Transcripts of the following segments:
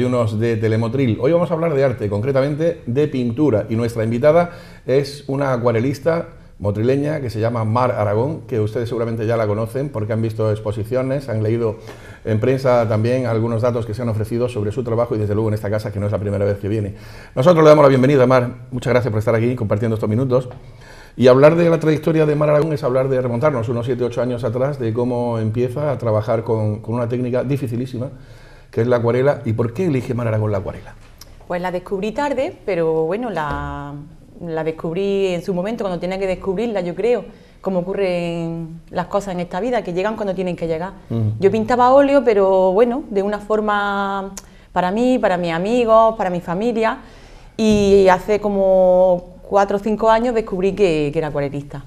unos de Telemotril. Hoy vamos a hablar de arte, concretamente de pintura, y nuestra invitada es una acuarelista motrileña que se llama Mar Aragón, que ustedes seguramente ya la conocen porque han visto exposiciones, han leído en prensa también algunos datos que se han ofrecido sobre su trabajo y desde luego en esta casa que no es la primera vez que viene. Nosotros le damos la bienvenida, Mar. Muchas gracias por estar aquí compartiendo estos minutos. Y hablar de la trayectoria de Mar Aragón es hablar de remontarnos unos 7, 8 años atrás, de cómo empieza a trabajar con, con una técnica dificilísima Qué es la acuarela. ¿Y por qué elige Manara con la acuarela? Pues la descubrí tarde, pero bueno, la, descubrí en su momento, cuando tenía que descubrirla, yo creo, como ocurren las cosas en esta vida, que llegan cuando tienen que llegar. Yo pintaba óleo, pero bueno, de una forma para mí, para mis amigos, para mi familia, y hace como cuatro o cinco años descubrí que, era acuarelista.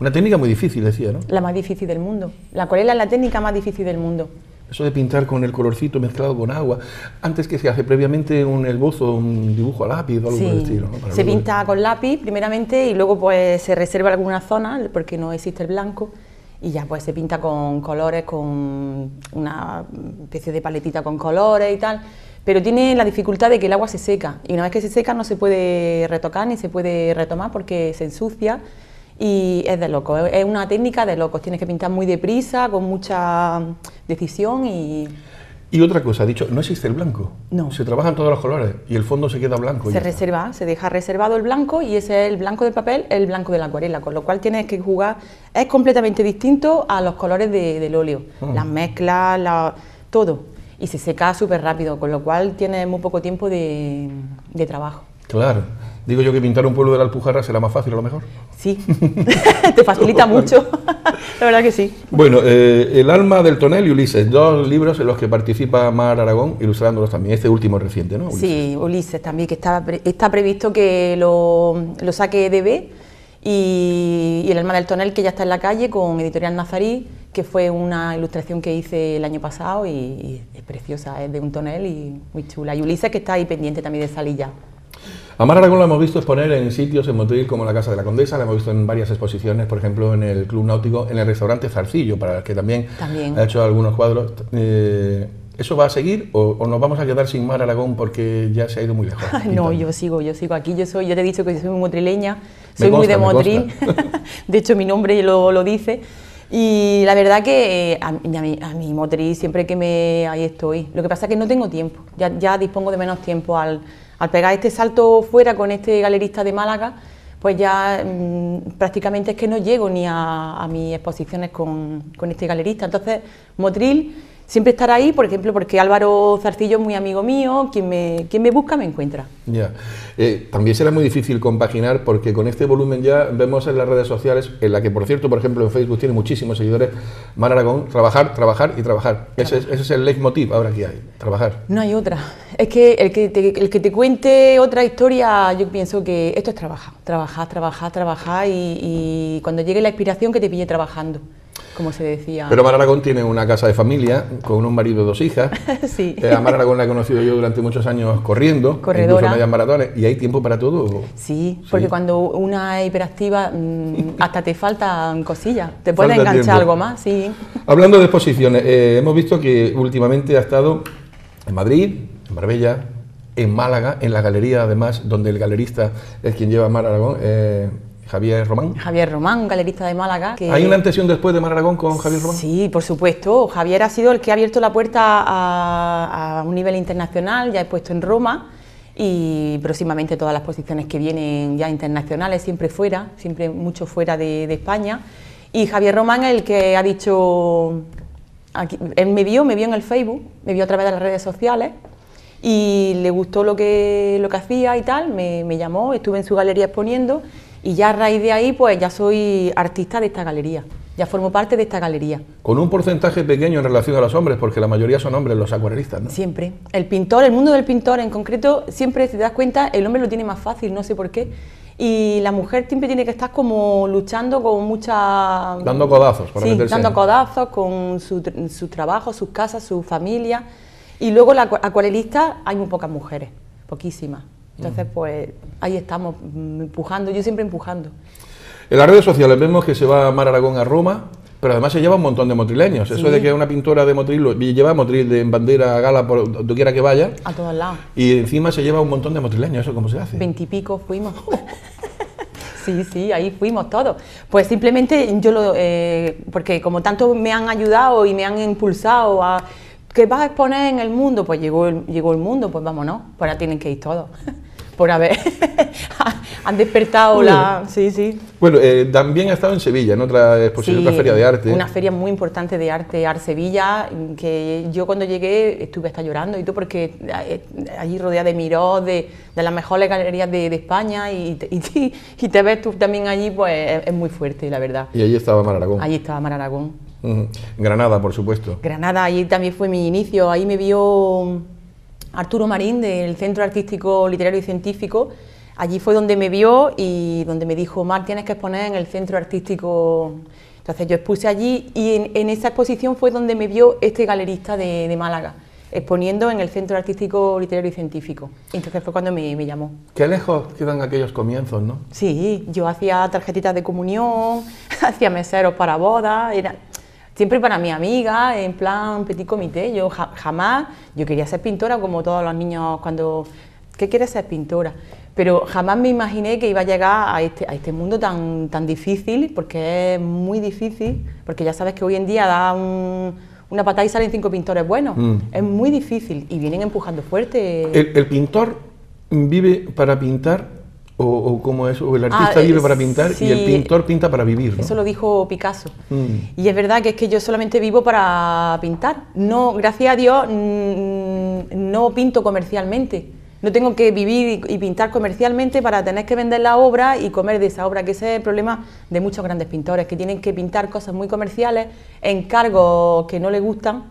Una técnica muy difícil, decía, ¿no? La más difícil del mundo. La acuarela es la técnica más difícil del mundo. Eso de pintar con el colorcito mezclado con agua, antes que se hace previamente un elbozo, un dibujo a lápiz o algo del estilo. ¿no? Se pinta con lápiz primeramente y luego pues se reserva alguna zona porque no existe el blanco y ya pues se pinta con colores, con una especie de paletita con colores y tal, pero tiene la dificultad de que el agua se seca y una vez que se seca no se puede retocar ni se puede retomar porque se ensucia y es de loco, es una técnica de locos, tienes que pintar muy deprisa, con mucha decisión y... Y otra cosa, ha dicho, no existe el blanco. No. Se trabajan todos los colores y el fondo se queda blanco. Se reserva, se deja reservado el blanco y ese es el blanco del papel, el blanco de la acuarela, con lo cual tienes que jugar, es completamente distinto a los colores de, del óleo, la ah. las mezclas, la, todo. Y se seca súper rápido, con lo cual tienes muy poco tiempo de, de trabajo. Claro. Digo yo que pintar un pueblo de la Alpujarra será más fácil a lo mejor. Sí, te facilita mucho, la verdad que sí. Bueno, eh, El alma del tonel y Ulises, dos libros en los que participa Mar Aragón, ilustrándolos también, este último reciente, ¿no? Sí, Ulises también, que está, previsto que lo, saque DB y, y El alma del tonel que ya está en la calle con Editorial Nazarí, que fue una ilustración que hice el año pasado y, y es preciosa, es de un tonel y muy chula. Y Ulises que está ahí pendiente también de salir ya. A Mar Aragón la hemos visto exponer en sitios en Motril como la Casa de la Condesa, la hemos visto en varias exposiciones, por ejemplo, en el Club Náutico, en el restaurante Zarcillo, para el que también, ha hecho algunos cuadros. Eh, ¿Eso va a seguir o, nos vamos a quedar sin Mar Aragón porque ya se ha ido muy lejos? no, yo sigo, yo sigo aquí. Yo soy, yo te he dicho que soy muy motrileña, soy muy de Motril. de hecho, mi nombre lo, lo dice. Y la verdad que eh, a, mí, Motril siempre que me ahí estoy. Lo que pasa es que no tengo tiempo. ya dispongo de menos tiempo al al pegar este salto fuera con este galerista de Málaga, pues ya mm, prácticamente es que no llego ni a, mis exposiciones con, con este galerista. Entonces, Motril siempre estar ahí, por ejemplo, porque Álvaro Zarcillo es muy amigo mío, quien me, quien me busca me encuentra. Ya. Eh, también será muy difícil compaginar porque con este volumen ya vemos en las redes sociales, en la que por cierto, por ejemplo, en Facebook tiene muchísimos seguidores, Mar Aragón, trabajar, trabajar y trabajar. Ese, es, el leitmotiv ahora que hay, trabajar. No hay otra. Es que el que te, cuente otra historia, yo pienso que esto es trabajar, trabajar, trabajar, trabajar y, cuando llegue la inspiración que te pille trabajando como se decía. Pero Mar Aragón tiene una casa de familia con un marido y dos hijas. sí. Eh, a Mar Aragón la he conocido yo durante muchos años corriendo, Corredora. incluso medias maratones. ¿Y hay tiempo para todo? Sí, porque cuando una es hiperactiva mm, hasta te faltan cosillas, te puede enganchar algo más, sí. Hablando de exposiciones, eh, hemos visto que últimamente ha estado en Madrid, en Marbella, en Málaga, en la galería además, donde el galerista es quien lleva Mar Aragón, eh, Javier Román. Javier Román, galerista de Málaga. ¿Hay una antes después de Mar Aragón con Javier Román? Sí, por supuesto. Javier ha sido el que ha abierto la puerta a, un nivel internacional, ya he puesto en Roma y próximamente todas las posiciones que vienen ya internacionales, siempre fuera, siempre mucho fuera de, España. Y Javier Román es el que ha dicho, él me vio, me vio en el Facebook, me vio a través de las redes sociales y le gustó lo que, lo que hacía y tal, me, me llamó, estuve en su galería exponiendo y ya a raíz de ahí, pues ya soy artista de esta galería, ya formo parte de esta galería. Con un porcentaje pequeño en relación a los hombres, porque la mayoría son hombres los acuarelistas, ¿no? Siempre. El pintor, el mundo del pintor en concreto, siempre, te das cuenta, el hombre lo tiene más fácil, no sé por qué. Y la mujer siempre tiene que estar como luchando con mucha... Dando codazos, por sí, dando codazos con su, su trabajo, sus casas, su familia. Y luego la acuarelista hay muy pocas mujeres, poquísimas. Entonces, mm. pues ahí estamos, mm, empujando, yo siempre empujando. En las redes sociales vemos que se va Mar Aragón a Roma, pero además se lleva un montón de motrileños. Eso de que una pintora de Motril lleva Motril en bandera a gala por donde quiera que vaya. A todos lados. Y encima se lleva un montón de motrileños, ¿eso cómo se hace? Veintipico fuimos. sí, sí, ahí fuimos todos. Pues simplemente yo lo. Eh, porque como tanto me han ayudado y me han impulsado a. ¿Qué vas a exponer en el mundo? Pues llegó el, llegó el mundo, pues vámonos, pues ahora tienen que ir todos. por haber. han despertado la. Sí, sí. Bueno, eh, también ha estado en Sevilla, en otra exposición, sí, otra feria de arte. Una feria muy importante de arte, Art Sevilla, que yo cuando llegué estuve hasta llorando y todo, porque eh, eh, allí rodeada de Miró, de, las mejores galerías de, España, y, y, te ves tú también allí, pues es, muy fuerte, la verdad. Y allí estaba Mar Aragón. Allí estaba Mar Aragón. Granada, por supuesto. Granada, allí también fue mi inicio, ahí me vio Arturo Marín del Centro Artístico Literario y Científico. Allí fue donde me vio y donde me dijo, Mar, tienes que exponer en el Centro Artístico. Entonces yo expuse allí y en, esa exposición fue donde me vio este galerista de, Málaga exponiendo en el Centro Artístico Literario y Científico. Entonces fue cuando me, me, llamó. Qué lejos quedan aquellos comienzos, ¿no? Sí, yo hacía tarjetitas de comunión, hacía meseros para bodas, era siempre para mi amiga, en plan petit comité, yo jamás, yo quería ser pintora como todos los niños cuando, ¿qué quieres ser pintora? Pero jamás me imaginé que iba a llegar este, a este, mundo tan, tan difícil, porque es muy difícil, porque ya sabes que hoy en día da un, una patada y salen cinco pintores buenos, mm. es muy difícil y vienen empujando fuerte. el pintor vive para pintar o, cómo es, el ah, artista vive para pintar y el pintor pinta para vivir. Eso lo dijo Picasso. Mm. Y es verdad que es que yo solamente vivo para pintar. No, gracias a Dios, mm, no pinto comercialmente. No tengo que vivir y, pintar comercialmente para tener que vender la obra y comer de esa obra, que ese es el problema de muchos grandes pintores, que tienen que pintar cosas muy comerciales, encargos que no les gustan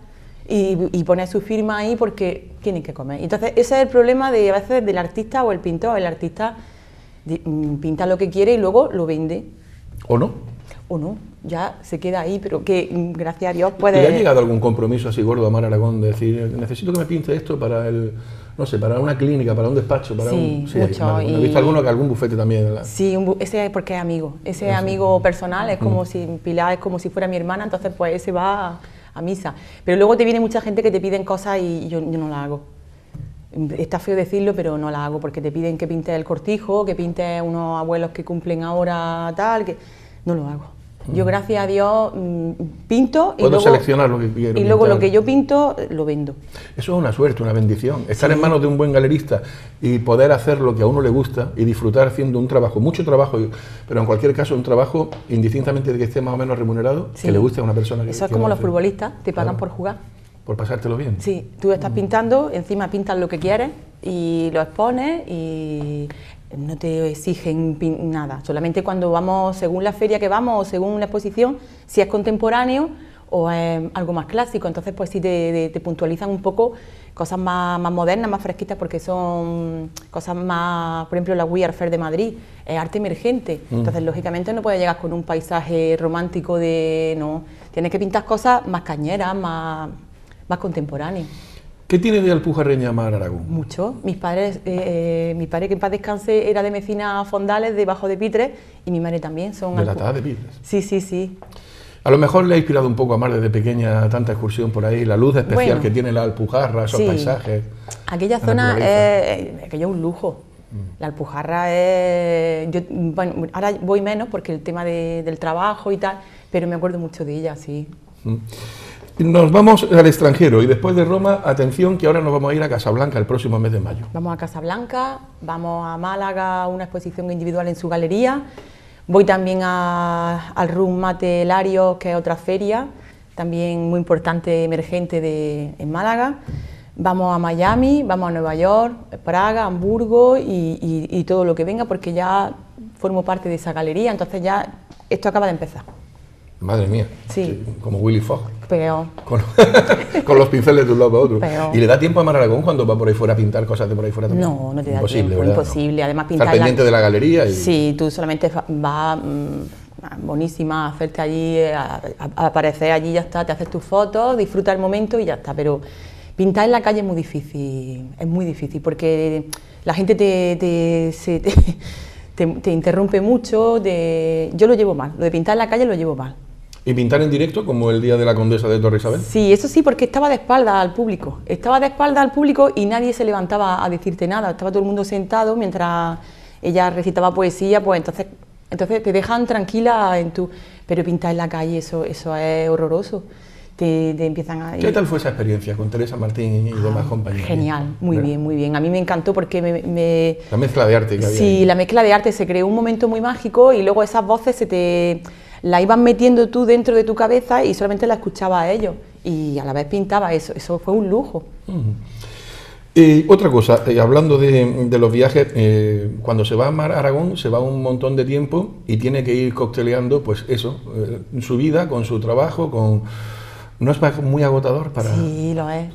y, poner su firma ahí porque tienen que comer. Entonces, ese es el problema de a veces del artista o el pintor. El artista Mm, pinta lo que quiere y luego lo vende. ¿O no? O no, ya se queda ahí, pero que mm, gracias a Dios puede... ha llegado algún compromiso así gordo a Mar Aragón de decir, necesito que me pinte esto para el no sé, para una clínica, para un despacho, para un... Sí, mucho. visto alguno que algún bufete también? Sí, ese es porque es amigo, ese es ah, amigo personal, es como mm. si Pilar es como si fuera mi hermana, entonces pues ese va a, misa. Pero luego te viene mucha gente que te piden cosas y yo, yo no la hago está feo decirlo, pero no la hago porque te piden que pinte el cortijo, que pintes unos abuelos que cumplen ahora tal, que no lo hago. Yo, gracias a Dios, mm, pinto y luego, lo que Y luego lo que yo pinto lo vendo. Eso es una suerte, una bendición. Estar en manos de un buen galerista y poder hacer lo que a uno le gusta y disfrutar haciendo un trabajo, mucho trabajo, pero en cualquier caso un trabajo, indistintamente de que esté más o menos remunerado, que le guste a una persona. Que, Eso es como los futbolistas, te pagan por jugar por pasártelo bien. Sí, tú estás mm. pintando, encima pintas lo que quieres y lo expones y no te exigen nada. Solamente cuando vamos, según la feria que vamos o según una exposición, si es contemporáneo o es algo más clásico, entonces pues sí te, puntualizan un poco cosas más, modernas, más fresquitas, porque son cosas más, por ejemplo, la We Are Fair de Madrid, es arte emergente, mm. entonces lógicamente no puedes llegar con un paisaje romántico de, no, tienes que pintar cosas más cañeras, más más contemporáneo. ¿Qué tiene de Alpujarreña Mar Aragón? Mucho. Mis padres, eh, eh, mi padre que en paz descanse era de Mecina Fondales, debajo de pitres... y mi madre también son. De la de Pitres. Sí, sí, sí. A lo mejor le ha inspirado un poco a Mar desde pequeña tanta excursión por ahí, la luz especial que tiene la Alpujarra, esos paisajes. Aquella zona, eh, eh, aquello es un lujo. Mm. La Alpujarra es. Yo, bueno, ahora voy menos porque el tema de, del trabajo y tal, pero me acuerdo mucho de ella, sí. Mm. Nos vamos al extranjero y después de Roma, atención que ahora nos vamos a ir a Casablanca el próximo mes de mayo. Vamos a Casablanca, vamos a Málaga, una exposición individual en su galería. Voy también al RUM Mate que es otra feria, también muy importante, emergente de, en Málaga. Vamos a Miami, vamos a Nueva York, Praga, Hamburgo y, todo lo que venga, porque ya formo parte de esa galería, entonces ya esto acaba de empezar. Madre mía, sí. como Willy Fox. Con, los pinceles de un lado para otro. ¿Y le da tiempo a Mar Aragón cuando va por ahí fuera a pintar cosas de por ahí fuera No, no te da tiempo, imposible. Además pendiente de la galería y... Sí, tú solamente vas... Mm, buenísima a hacerte allí, a, aparecer allí, ya está, te haces tus fotos, disfruta el momento y ya está. Pero pintar en la calle es muy difícil, es muy difícil, porque la gente te, te, te interrumpe mucho, yo lo llevo mal, lo de pintar en la calle lo llevo mal. ¿Y pintar en directo como el día de la condesa de Torre Isabel? Sí, eso sí, porque estaba de espalda al público. Estaba de espalda al público y nadie se levantaba a decirte nada. Estaba todo el mundo sentado mientras ella recitaba poesía, pues entonces, entonces te dejan tranquila en tu. Pero pintar en la calle, eso, eso es horroroso. Te, empiezan a. ¿Qué tal fue esa experiencia con Teresa Martín y ah, demás compañeros? Genial, muy bien, muy bien. A mí me encantó porque me. La mezcla de arte que Sí, la mezcla de arte se creó un momento muy mágico y luego esas voces se te la ibas metiendo tú dentro de tu cabeza y solamente la escuchaba a ellos y a la vez pintaba eso, eso fue un lujo. otra cosa, eh, hablando de, los viajes, eh, cuando se va a Aragón se va un montón de tiempo y tiene que ir cocteleando, pues eso, eh, su vida con su trabajo, con... ¿No es muy agotador para...? Sí, lo es.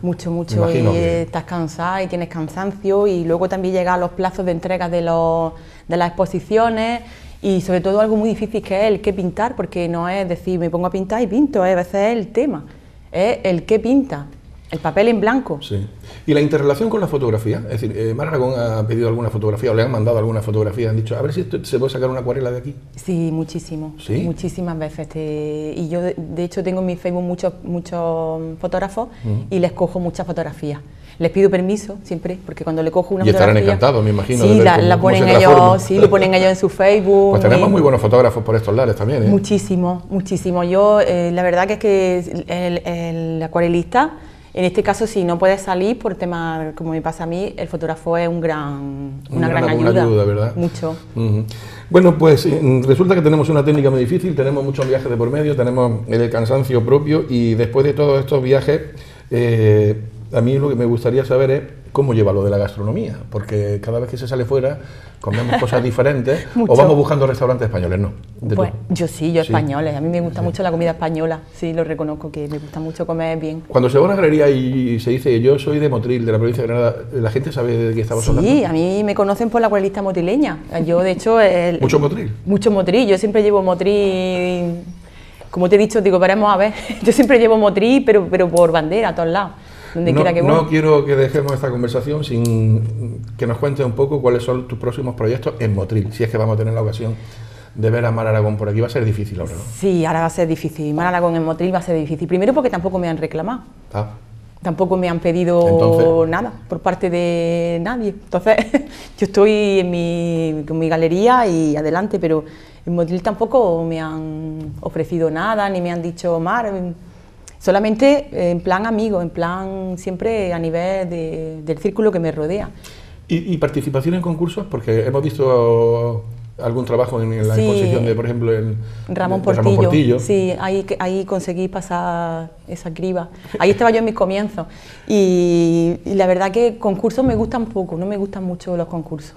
Mucho, mucho. Y estás cansada y tienes cansancio y luego también llega a los plazos de entrega de, los, de las exposiciones y sobre todo algo muy difícil que es el qué pintar, porque no es decir me pongo a pintar y pinto, ¿eh? a veces es el tema, es el qué pinta, el papel en blanco. Sí. ¿Y la interrelación con la fotografía? Es decir, eh, ha pedido alguna fotografía o le han mandado alguna fotografía, han dicho, a ver si se puede sacar una acuarela de aquí. Sí, muchísimo, ¿Sí? muchísimas veces. Y yo, de hecho, tengo en mi Facebook muchos, muchos fotógrafos y les cojo muchas fotografías les pido permiso siempre, porque cuando le cojo una y estarán encantados, me imagino. Sí, la, ponen ellos, sí, lo ponen ellos en su Facebook. Pues tenemos muy buenos fotógrafos por estos lares también. ¿eh? Muchísimo, muchísimo. Yo, eh, la verdad que es que el, acuarelista... En este caso, si no puede salir por tema, como me pasa a mí, el fotógrafo es un gran, una, gran, ayuda. Mucho. Bueno, pues eh, resulta que tenemos una técnica muy difícil, tenemos muchos viajes de por medio, tenemos el cansancio propio y después de todos estos viajes, a mí lo que me gustaría saber es cómo lleva lo de la gastronomía, porque cada vez que se sale fuera comemos cosas diferentes o vamos buscando restaurantes españoles, ¿no? Pues, yo sí, yo españoles, a mí me gusta mucho la comida española, sí, lo reconozco, que me gusta mucho comer bien. Cuando se va a una galería y se dice yo soy de Motril, de la provincia de Granada, ¿la gente sabe de qué estamos hablando? Sí, a mí me conocen por la cualista motrileña, yo de hecho... ¿Mucho Motril? Mucho Motril, yo siempre llevo Motril... Como te he dicho, digo, paremos a ver, yo siempre llevo Motril, pero, pero por bandera a todos lados no, quiero que dejemos esta conversación sin que nos cuentes un poco cuáles son tus próximos proyectos en Motril, si es que vamos a tener la ocasión de ver a Mar Aragón por aquí. Va a ser difícil ahora, Sí, ahora va a ser difícil. Mar Aragón en Motril va a ser difícil. Primero porque tampoco me han reclamado. Ah. Tampoco me han pedido nada por parte de nadie. Entonces, yo estoy en mi galería y adelante, pero en Motril tampoco me han ofrecido nada, ni me han dicho, Mar, solamente eh, en plan amigo, en plan siempre a nivel del círculo que me rodea. ¿Y, participación en concursos? Porque hemos visto algún trabajo en la exposición de, por ejemplo, el Ramón, Portillo, Sí, ahí, ahí conseguí pasar esa criba. Ahí estaba yo en mis comienzos. y la verdad que concursos me gustan poco, no me gustan mucho los concursos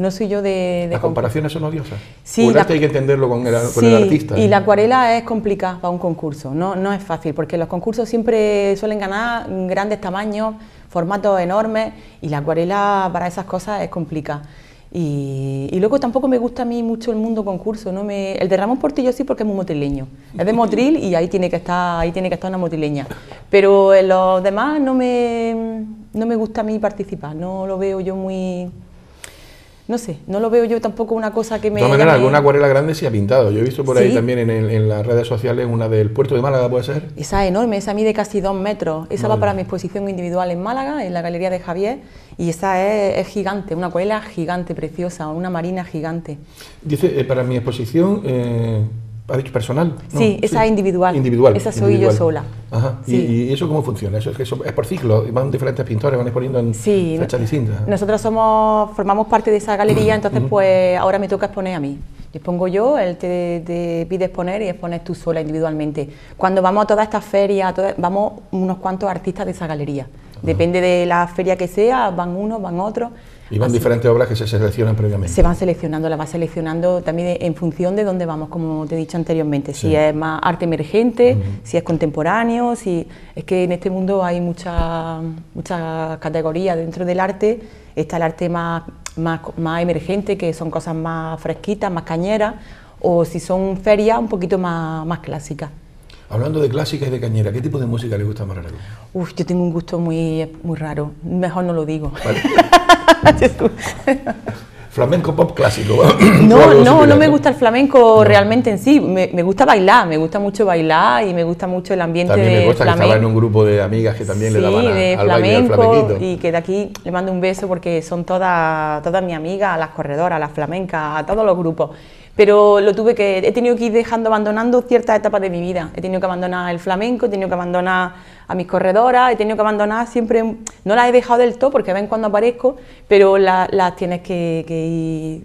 no soy yo de... Las comparaciones son odiosas. Sí, el hay que entenderlo con el, sí, artista. Y ¿eh? la acuarela es complicada para un concurso, no, no es fácil, porque los concursos siempre suelen ganar grandes tamaños, formatos enormes, y la acuarela para esas cosas es complicada. Y, luego tampoco me gusta a mí mucho el mundo concurso, no me, el de Ramón Portillo sí porque es muy motrileño, es de Motril y ahí tiene que estar, ahí tiene que estar una motrileña, pero en los demás no me, no me gusta a mí participar, no lo veo yo muy no sé, no lo veo yo tampoco una cosa que me... De todas alguna acuarela grande se ha pintado. Yo he visto por ahí también en, las redes sociales una del puerto de Málaga, ¿puede ser? Esa es enorme, esa mide casi dos metros. Esa va para mi exposición individual en Málaga, en la Galería de Javier, y esa es, gigante, una acuarela gigante, preciosa, una marina gigante. Dice, eh, para mi exposición... Eh, ha dicho personal. sí, esa es individual. Individual. Esa soy yo sola. Ajá. ¿Y, eso cómo funciona? Eso es, que es por ciclo, van diferentes pintores, van exponiendo en sí, fechas distintas. Nosotros somos, formamos parte de esa galería, entonces pues ahora me toca exponer a mí. expongo yo, él te, te, pide exponer y expones tú sola individualmente. Cuando vamos a todas estas ferias, vamos unos cuantos artistas de esa galería. Depende de la feria que sea, van unos, van otros. Y van diferentes obras que se seleccionan previamente. Se van seleccionando, las va seleccionando también en función de dónde vamos, como te he dicho anteriormente, si es más arte emergente, si es contemporáneo, si es que en este mundo hay muchas mucha categorías dentro del arte, está el arte más, emergente, que son cosas más fresquitas, más cañeras, o si son ferias un poquito más clásicas. Hablando de clásicas y de cañera, ¿qué tipo de música le gusta más a la Uf, yo tengo un gusto muy, muy raro. Mejor no lo digo. flamenco pop clásico. no, no, no me gusta el flamenco realmente en sí. Me, gusta bailar, me gusta mucho bailar y me gusta mucho el ambiente también me gusta Que en un grupo de amigas que también le daban a, de al flamenco, y que de aquí le mando un beso porque son todas todas mis amigas, a las corredoras, las flamencas, a todos los grupos pero lo tuve que, he tenido que ir dejando, abandonando ciertas etapas de mi vida. He tenido que abandonar el flamenco, he tenido que abandonar a mis corredoras, he tenido que abandonar siempre, no las he dejado del todo porque ven cuando aparezco, pero las tienes que, ir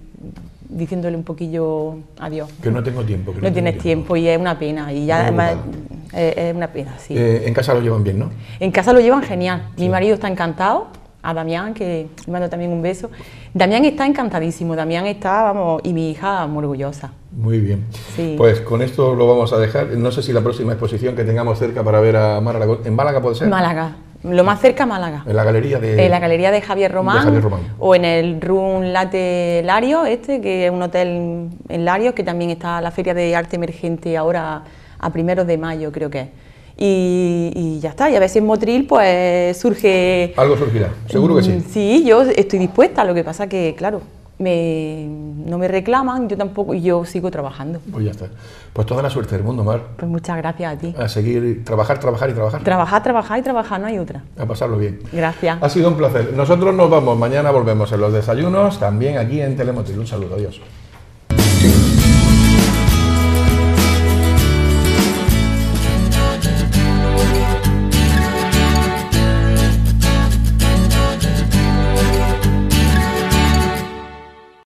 diciéndole un poquillo adiós. Que no tengo tiempo. no, tienes tiempo. y es una pena. Y ya además es, una pena, sí. Eh, en casa lo llevan bien, ¿no? En casa lo llevan genial. Mi marido está encantado a Damián, que le mando también un beso. Damián está encantadísimo, Damián está, vamos, y mi hija muy orgullosa. Muy bien. Pues con esto lo vamos a dejar. No sé si la próxima exposición que tengamos cerca para ver a Málaga, ¿en Málaga puede ser? Málaga. Lo más cerca Málaga. En la galería de... En la galería de Javier Román. O en el Room Late Lario, este, que es un hotel en Lario, que también está la Feria de Arte Emergente ahora a primeros de mayo, creo que es. Y, ya está. Y a veces en Motril pues surge... Algo surgirá, seguro que sí. Mm, sí, yo estoy dispuesta, lo que pasa que, claro, me, no me reclaman, yo tampoco, y yo sigo trabajando. Pues ya está. Pues toda la suerte del mundo, Mar. Pues muchas gracias a ti. A seguir, trabajar, trabajar y trabajar. Trabajar, trabajar y trabajar, no hay otra. A pasarlo bien. Gracias. Ha sido un placer. Nosotros nos vamos, mañana volvemos en los desayunos, también aquí en Telemotril. Un saludo, adiós.